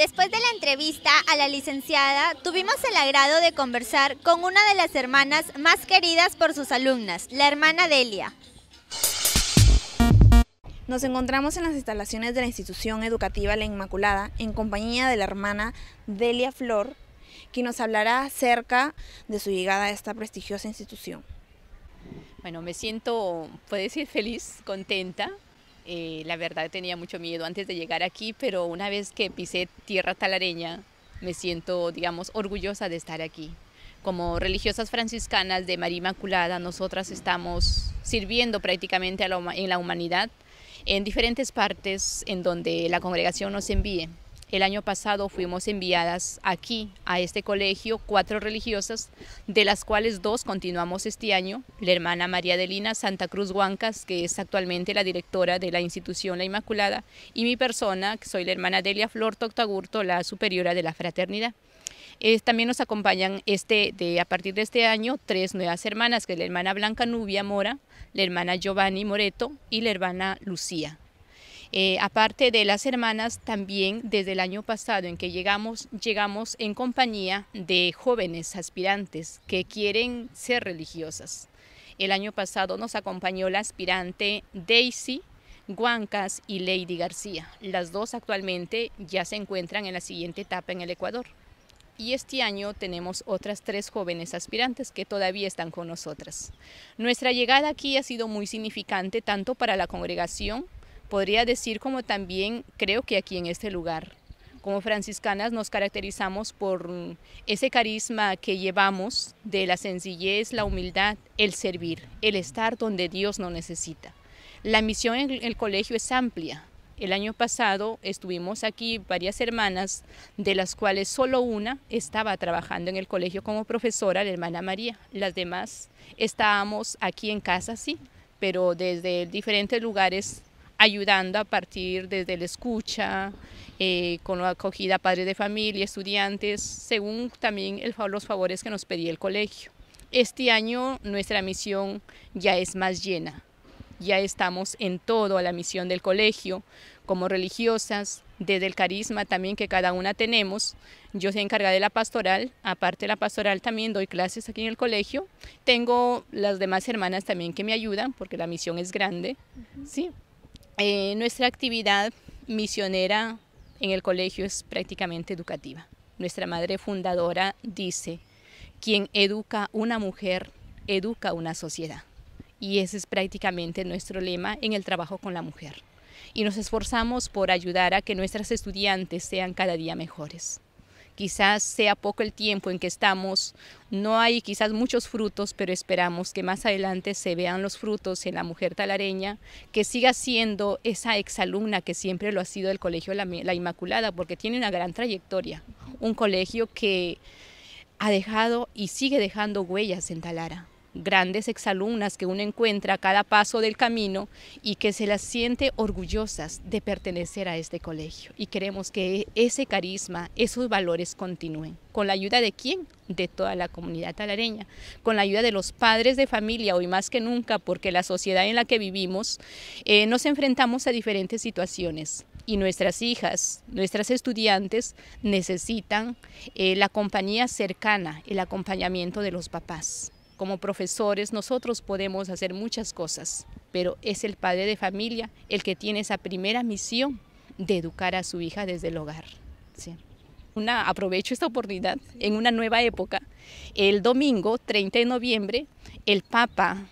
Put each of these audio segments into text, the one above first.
Después de la entrevista a la licenciada, tuvimos el agrado de conversar con una de las hermanas más queridas por sus alumnas, la hermana Delia. Nos encontramos en las instalaciones de la institución educativa La Inmaculada en compañía de la hermana Delia Flor, quien nos hablará acerca de su llegada a esta prestigiosa institución. Bueno, me siento, puede decir, feliz, contenta, eh, la verdad tenía mucho miedo antes de llegar aquí, pero una vez que pisé tierra talareña, me siento, digamos, orgullosa de estar aquí. Como religiosas franciscanas de María Inmaculada, nosotras estamos sirviendo prácticamente a en la humanidad en diferentes partes en donde la congregación nos envíe. El año pasado fuimos enviadas aquí, a este colegio, cuatro religiosas, de las cuales dos continuamos este año, la hermana María Delina Santa Cruz Huancas, que es actualmente la directora de la institución La Inmaculada, y mi persona, que soy la hermana Delia Flor Toctagurto, la superiora de la fraternidad. Eh, también nos acompañan este, de, a partir de este año tres nuevas hermanas, que es la hermana Blanca Nubia Mora, la hermana Giovanni Moreto y la hermana Lucía. Eh, aparte de las hermanas, también desde el año pasado en que llegamos, llegamos en compañía de jóvenes aspirantes que quieren ser religiosas. El año pasado nos acompañó la aspirante Daisy Guancas y Lady García. Las dos actualmente ya se encuentran en la siguiente etapa en el Ecuador. Y este año tenemos otras tres jóvenes aspirantes que todavía están con nosotras. Nuestra llegada aquí ha sido muy significante tanto para la congregación podría decir como también creo que aquí en este lugar. Como franciscanas nos caracterizamos por ese carisma que llevamos de la sencillez, la humildad, el servir, el estar donde Dios nos necesita. La misión en el colegio es amplia. El año pasado estuvimos aquí varias hermanas, de las cuales solo una estaba trabajando en el colegio como profesora, la hermana María. Las demás estábamos aquí en casa, sí, pero desde diferentes lugares ayudando a partir desde la escucha, eh, con la acogida a padres de familia, estudiantes, según también el, los favores que nos pedía el colegio. Este año nuestra misión ya es más llena, ya estamos en todo a la misión del colegio, como religiosas, desde el carisma también que cada una tenemos. Yo soy encargada de la pastoral, aparte de la pastoral también doy clases aquí en el colegio. Tengo las demás hermanas también que me ayudan, porque la misión es grande, ¿sí? Eh, nuestra actividad misionera en el colegio es prácticamente educativa. Nuestra madre fundadora dice, quien educa una mujer, educa una sociedad. Y ese es prácticamente nuestro lema en el trabajo con la mujer. Y nos esforzamos por ayudar a que nuestras estudiantes sean cada día mejores. Quizás sea poco el tiempo en que estamos, no hay quizás muchos frutos, pero esperamos que más adelante se vean los frutos en la mujer talareña, que siga siendo esa exalumna que siempre lo ha sido del Colegio la Inmaculada, porque tiene una gran trayectoria, un colegio que ha dejado y sigue dejando huellas en Talara grandes exalumnas que uno encuentra a cada paso del camino y que se las siente orgullosas de pertenecer a este colegio. Y queremos que ese carisma, esos valores continúen. ¿Con la ayuda de quién? De toda la comunidad talareña. Con la ayuda de los padres de familia, hoy más que nunca, porque la sociedad en la que vivimos eh, nos enfrentamos a diferentes situaciones y nuestras hijas, nuestras estudiantes necesitan eh, la compañía cercana, el acompañamiento de los papás como profesores nosotros podemos hacer muchas cosas, pero es el padre de familia el que tiene esa primera misión de educar a su hija desde el hogar. Una, aprovecho esta oportunidad en una nueva época. El domingo 30 de noviembre, el Papa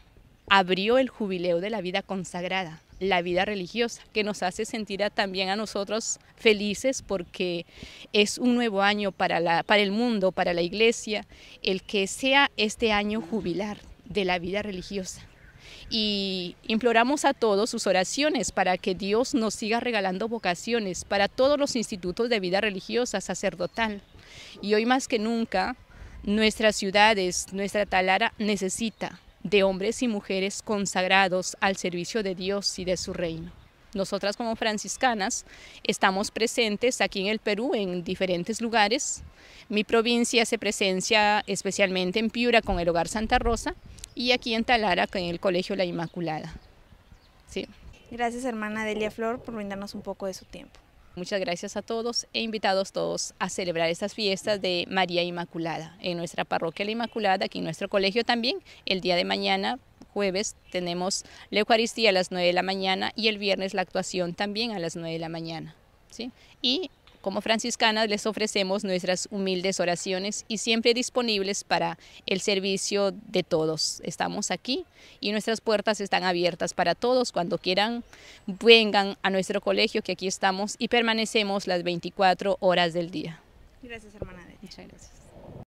abrió el jubileo de la vida consagrada la vida religiosa, que nos hace sentir también a nosotros felices porque es un nuevo año para, la, para el mundo, para la iglesia, el que sea este año jubilar de la vida religiosa. Y imploramos a todos sus oraciones para que Dios nos siga regalando vocaciones para todos los institutos de vida religiosa, sacerdotal. Y hoy más que nunca, nuestras ciudades, nuestra talara necesita de hombres y mujeres consagrados al servicio de Dios y de su reino. Nosotras como franciscanas estamos presentes aquí en el Perú en diferentes lugares. Mi provincia se presencia especialmente en Piura con el Hogar Santa Rosa y aquí en Talara con el Colegio La Inmaculada. Gracias hermana Delia Flor por brindarnos un poco de su tiempo. Muchas gracias a todos e invitados todos a celebrar estas fiestas de María Inmaculada en nuestra parroquia La Inmaculada, aquí en nuestro colegio también. El día de mañana, jueves, tenemos la Eucaristía a las 9 de la mañana y el viernes la actuación también a las 9 de la mañana. ¿sí? Y como franciscanas les ofrecemos nuestras humildes oraciones y siempre disponibles para el servicio de todos. Estamos aquí y nuestras puertas están abiertas para todos. Cuando quieran, vengan a nuestro colegio que aquí estamos y permanecemos las 24 horas del día. Gracias, hermana. Muchas gracias.